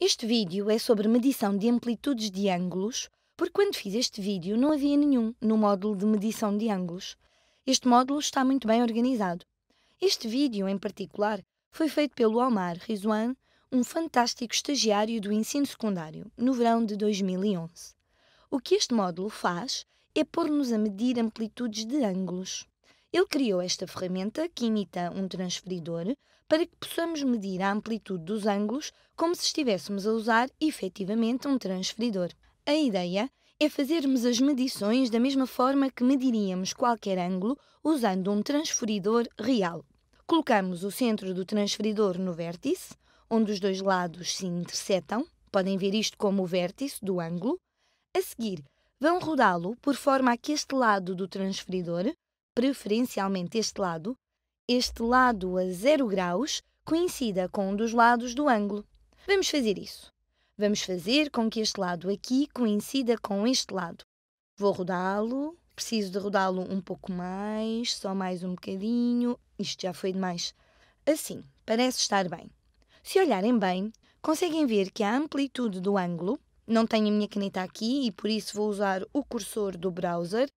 Este vídeo é sobre medição de amplitudes de ângulos, porque quando fiz este vídeo não havia nenhum no módulo de medição de ângulos. Este módulo está muito bem organizado. Este vídeo, em particular, foi feito pelo Omar Rizwan, um fantástico estagiário do ensino secundário, no verão de 2011. O que este módulo faz é pôr-nos a medir amplitudes de ângulos. Ele criou esta ferramenta, que imita um transferidor, para que possamos medir a amplitude dos ângulos como se estivéssemos a usar efetivamente um transferidor. A ideia é fazermos as medições da mesma forma que mediríamos qualquer ângulo usando um transferidor real. Colocamos o centro do transferidor no vértice, onde os dois lados se intersetam, podem ver isto como o vértice do ângulo. A seguir, vão rodá-lo por forma a que este lado do transferidor preferencialmente este lado, este lado a 0 graus coincida com um dos lados do ângulo. Vamos fazer isso. Vamos fazer com que este lado aqui coincida com este lado. Vou rodá-lo, preciso de rodá-lo um pouco mais, só mais um bocadinho. Isto já foi demais. Assim, parece estar bem. Se olharem bem, conseguem ver que a amplitude do ângulo, não tenho a minha caneta aqui e por isso vou usar o cursor do browser,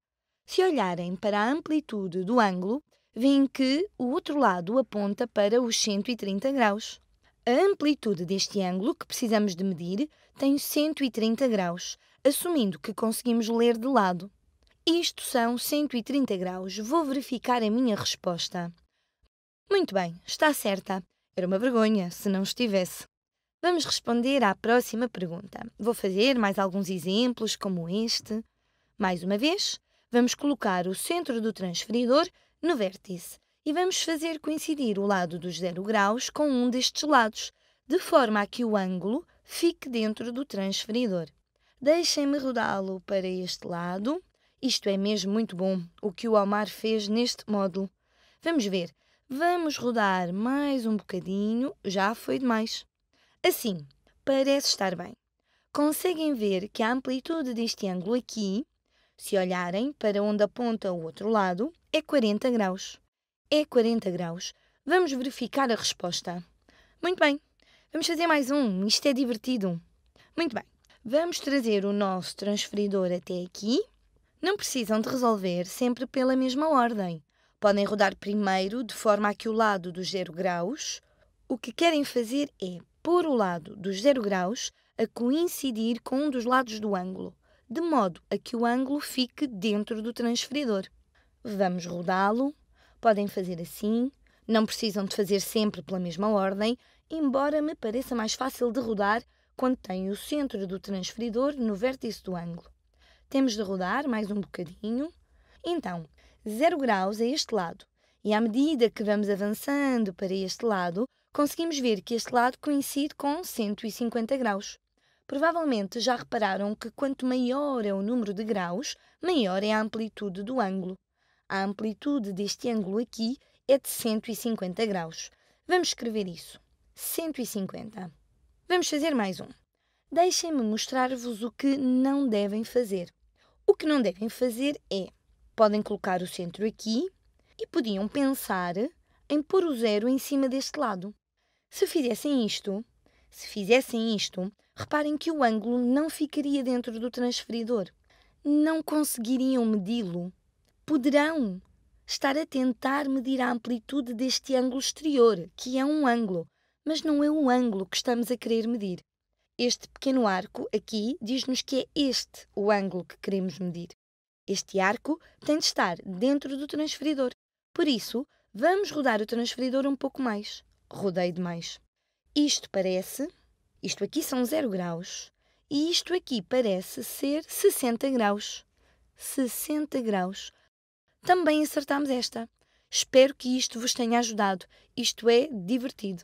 se olharem para a amplitude do ângulo, veem que o outro lado aponta para os 130 graus. A amplitude deste ângulo que precisamos de medir tem 130 graus, assumindo que conseguimos ler de lado. Isto são 130 graus. Vou verificar a minha resposta. Muito bem, está certa. Era uma vergonha se não estivesse. Vamos responder à próxima pergunta. Vou fazer mais alguns exemplos, como este. Mais uma vez, Vamos colocar o centro do transferidor no vértice e vamos fazer coincidir o lado dos zero graus com um destes lados, de forma a que o ângulo fique dentro do transferidor. Deixem-me rodá-lo para este lado. Isto é mesmo muito bom, o que o Almar fez neste módulo. Vamos ver. Vamos rodar mais um bocadinho, já foi demais. Assim, parece estar bem. Conseguem ver que a amplitude deste ângulo aqui se olharem para onde aponta o outro lado, é 40 graus. É 40 graus. Vamos verificar a resposta. Muito bem, vamos fazer mais um. Isto é divertido. Muito bem, vamos trazer o nosso transferidor até aqui. Não precisam de resolver sempre pela mesma ordem. Podem rodar primeiro de forma a que o lado dos 0 graus. O que querem fazer é pôr o lado dos 0 graus a coincidir com um dos lados do ângulo de modo a que o ângulo fique dentro do transferidor. Vamos rodá-lo, podem fazer assim, não precisam de fazer sempre pela mesma ordem, embora me pareça mais fácil de rodar quando tenho o centro do transferidor no vértice do ângulo. Temos de rodar mais um bocadinho. Então, 0 graus a este lado. E à medida que vamos avançando para este lado, conseguimos ver que este lado coincide com 150 graus. Provavelmente já repararam que quanto maior é o número de graus, maior é a amplitude do ângulo. A amplitude deste ângulo aqui é de 150 graus. Vamos escrever isso. 150. Vamos fazer mais um. Deixem-me mostrar-vos o que não devem fazer. O que não devem fazer é: podem colocar o centro aqui e podiam pensar em pôr o zero em cima deste lado. Se fizessem isto, se fizessem isto, Reparem que o ângulo não ficaria dentro do transferidor. Não conseguiriam medi-lo. Poderão estar a tentar medir a amplitude deste ângulo exterior, que é um ângulo, mas não é o ângulo que estamos a querer medir. Este pequeno arco aqui diz-nos que é este o ângulo que queremos medir. Este arco tem de estar dentro do transferidor. Por isso, vamos rodar o transferidor um pouco mais. Rodei demais. Isto parece isto aqui são 0 graus e isto aqui parece ser 60 graus. 60 graus. Também acertamos esta. Espero que isto vos tenha ajudado. Isto é divertido.